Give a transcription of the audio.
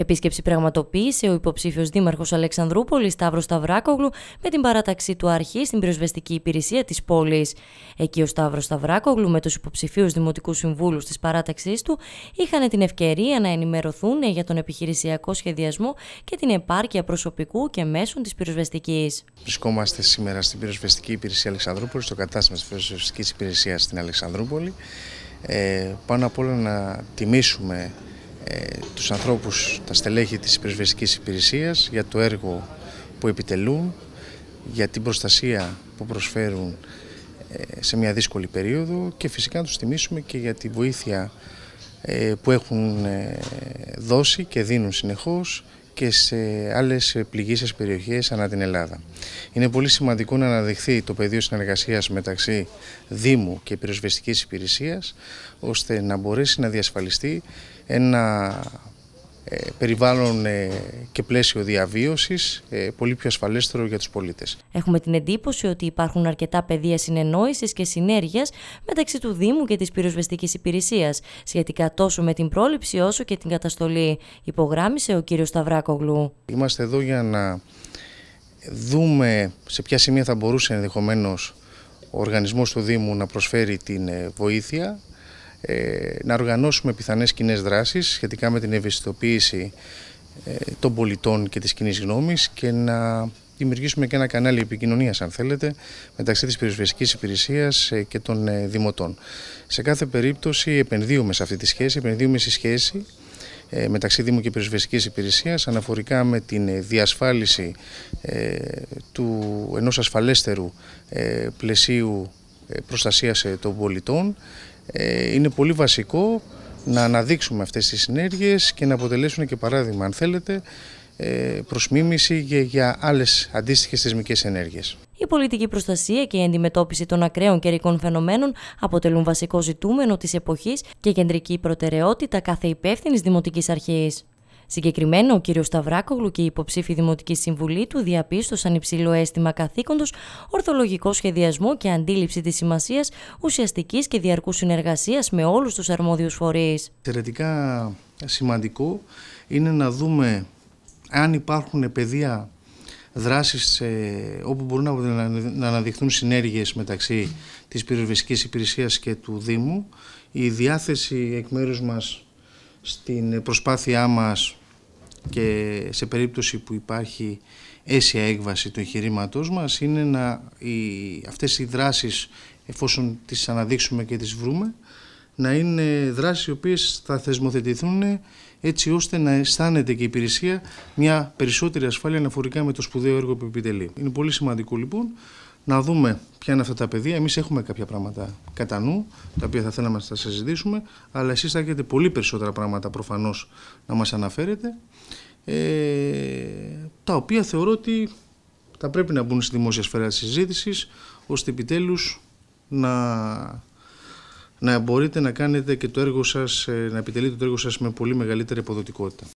Επίσκεψη πραγματοποίησε ο υποψήφιος Δήμαρχος Αλεξανδρούπολης Σταύρος Σταυράκογλου με την παράταξή του αρχή στην πυροσβεστική υπηρεσία της πόλης. Εκεί ο Σταύρος Σταυράκογλου με τους υποψηφίους Δημοτικού Συμβούλου τη παράταξής του είχαν την ευκαιρία να ενημερωθούν για τον επιχειρησιακό σχεδιασμό και την επάρκεια προσωπικού και μέσων της πυροσβεστικής. Βρισκόμαστε σήμερα στην πυροσβεστική υπηρεσία Αλεξανδρούπολης, στο κατάστημα της πυροσβεστικής υπηρεσίας στην Αλεξανδρούπολη. Ε, πάνω απ' όλα να τιμήσουμε τους ανθρώπους, τα στελέχη της υπηρεσβεστικής υπηρεσίας για το έργο που επιτελούν, για την προστασία που προσφέρουν ε, σε μια δύσκολη περίοδο και φυσικά να τους θυμίσουμε και για τη βοήθεια ε, που έχουν ε, δώσει και δίνουν συνεχώς και σε άλλες πληγήσεις περιοχές ανά την Ελλάδα. Είναι πολύ σημαντικό να αναδειχθεί το πεδίο συνεργασίας μεταξύ Δήμου και Πυροσβεστικής Υπηρεσίας, ώστε να μπορέσει να διασφαλιστεί ένα ε, περιβάλλον ε, και πλαίσιο διαβίωσης ε, πολύ πιο ασφαλέστερο για τους πολίτες. Έχουμε την εντύπωση ότι υπάρχουν αρκετά πεδία συνεννόησης και συνέργειας μεταξύ του Δήμου και της πυροσβεστικής υπηρεσίας σχετικά τόσο με την πρόληψη όσο και την καταστολή, υπογράμμισε ο κύριος Σταυράκογλου. Είμαστε εδώ για να δούμε σε ποια σημεία θα μπορούσε ενδεχομένως ο οργανισμός του Δήμου να προσφέρει την βοήθεια ε, να οργανώσουμε πιθανές κοινέ δράσεις σχετικά με την ευαισθητοποίηση ε, των πολιτών και της κοινή γνώμης και να δημιουργήσουμε και ένα κανάλι επικοινωνίας αν θέλετε μεταξύ της περιουσιακής υπηρεσίας ε, και των δημοτών. Σε κάθε περίπτωση επενδύουμε σε αυτή τη σχέση, επενδύουμε στη σχέση μεταξύ Δήμου και Περισβεστικής Υπηρεσίας αναφορικά με την διασφάλιση του ενός ασφαλέστερου ε, πλαισίου προστασίας των πολιτών ε, είναι πολύ βασικό να αναδείξουμε αυτές τις συνέργειες και να αποτελέσουν και παράδειγμα, αν θέλετε, ε, προς μίμηση για άλλες αντίστοιχες θεσμικές ενέργειες. Η πολιτική προστασία και η αντιμετώπιση των ακραίων καιρικών φαινομένων αποτελούν βασικό ζητούμενο της εποχής και κεντρική προτεραιότητα κάθε υπεύθυνης δημοτικής αρχής. Συγκεκριμένα, ο κ. Σταυράκογλου και η υποψήφοι Δημοτική Συμβουλή του διαπίστωσαν υψηλό αίσθημα καθήκοντος, ορθολογικό σχεδιασμό και αντίληψη της σημασίας ουσιαστικής και διαρκούς συνεργασίας με όλους τους αρμόδιους φορείς. Εξαιρετικά σημαντικό είναι να δούμε αν υπάρχουν πεδία δράσεις ε, όπου μπορούν να αναδειχθούν συνέργειες μεταξύ της πυροβιστικής υπηρεσίας και του Δήμου. Η διάθεση εκ μέρους μας στην προσπάθειά μας και σε περίπτωση που υπάρχει αίσια έκβαση του εγχειρήματός μας είναι να οι, αυτές οι δράσεις εφόσον τις αναδείξουμε και τις βρούμε να είναι δράσεις οι οποίες θα θεσμοθετηθούν έτσι ώστε να αισθάνεται και η υπηρεσία μια περισσότερη ασφάλεια αναφορικά με το σπουδαίο έργο που επιτελεί. Είναι πολύ σημαντικό λοιπόν να δούμε ποια είναι αυτά τα πεδία. Εμείς έχουμε κάποια πράγματα κατά νου, τα οποία θα θέλαμε να σας συζητήσουμε, αλλά εσείς θα έχετε πολύ περισσότερα πράγματα προφανώς να μας αναφέρετε. Ε, τα οποία θεωρώ ότι θα πρέπει να μπουν στη δημόσια σφαίρα της συζήτησης, ώστε επιτέλους να, να μπορείτε να κάνετε και το έργο σας, ε, να επιτελείτε το έργο σας με πολύ μεγαλύτερη αποδοτικότητα.